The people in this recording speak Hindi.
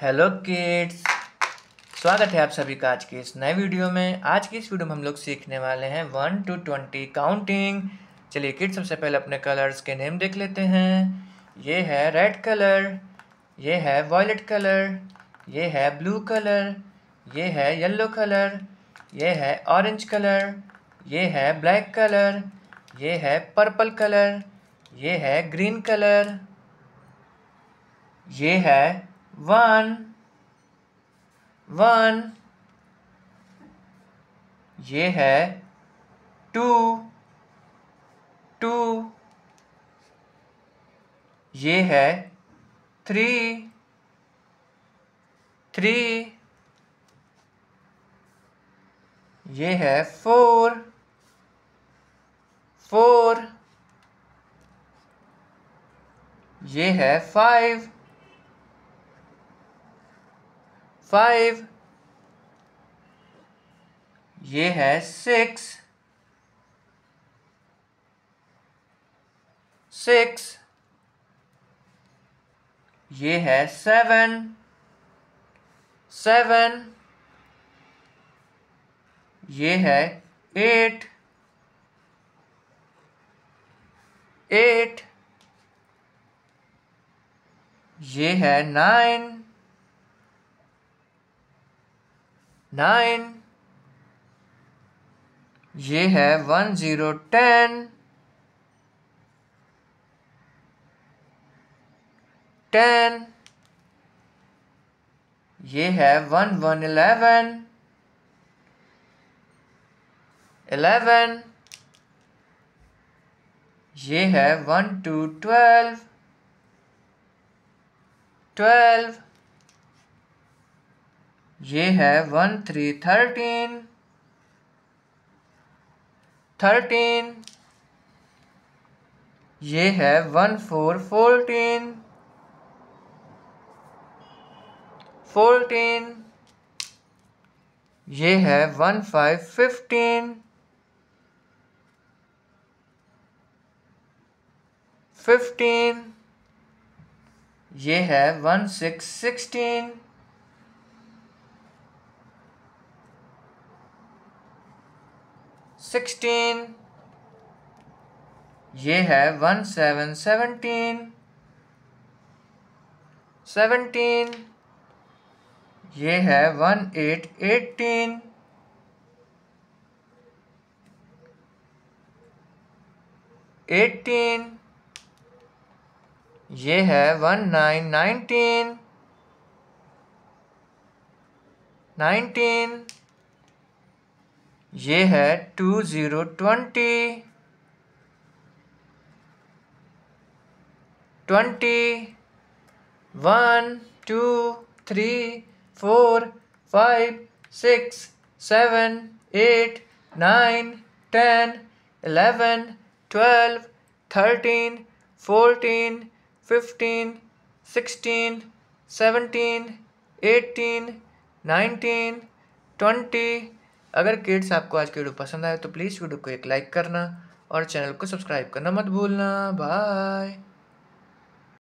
हेलो किड्स स्वागत है आप सभी का आज के इस नए वीडियो में आज की इस वीडियो में हम लोग सीखने वाले हैं वन टू ट्वेंटी काउंटिंग चलिए किड्स सबसे पहले अपने कलर्स के नेम देख लेते हैं ये है रेड कलर ये है वॉयलेट कलर ये है ब्लू कलर ये है येलो कलर ये है ऑरेंज कलर ये है ब्लैक कलर ये है पर्पल कलर ये है ग्रीन कलर ये है वन वन ये है टू टू ये है थ्री थ्री ये है फोर फोर ये है फाइव फाइव ये है सिक्स सिक्स ये है सेवन सेवन ये है एट एट ये है नाइन नाइन ये है वन ज़ीरो टेन टेन ये है वन वन इलेवन इलेवन ये है वन टू ट्वेल्व ट्वेल्व ये है वन थ्री थर्टीन थर्टीन ये है वन फोर फोर्टीन फोर्टीन ये है वन फाइव फिफ्टीन फिफ्टीन ये है वन सिक्स सिक्सटीन सिक्सटीन ये है वन सेवन सेवनटीन सेवनटीन ये है वन एट एटीन एटीन ये है वन नाइन नाइनटीन नाइनटीन ये है two zero twenty twenty one two three four five six seven eight nine ten eleven twelve thirteen fourteen fifteen sixteen seventeen eighteen nineteen twenty अगर किड्स आपको आज की वीडियो पसंद आए तो प्लीज़ वीडियो को एक लाइक करना और चैनल को सब्सक्राइब करना मत भूलना बाय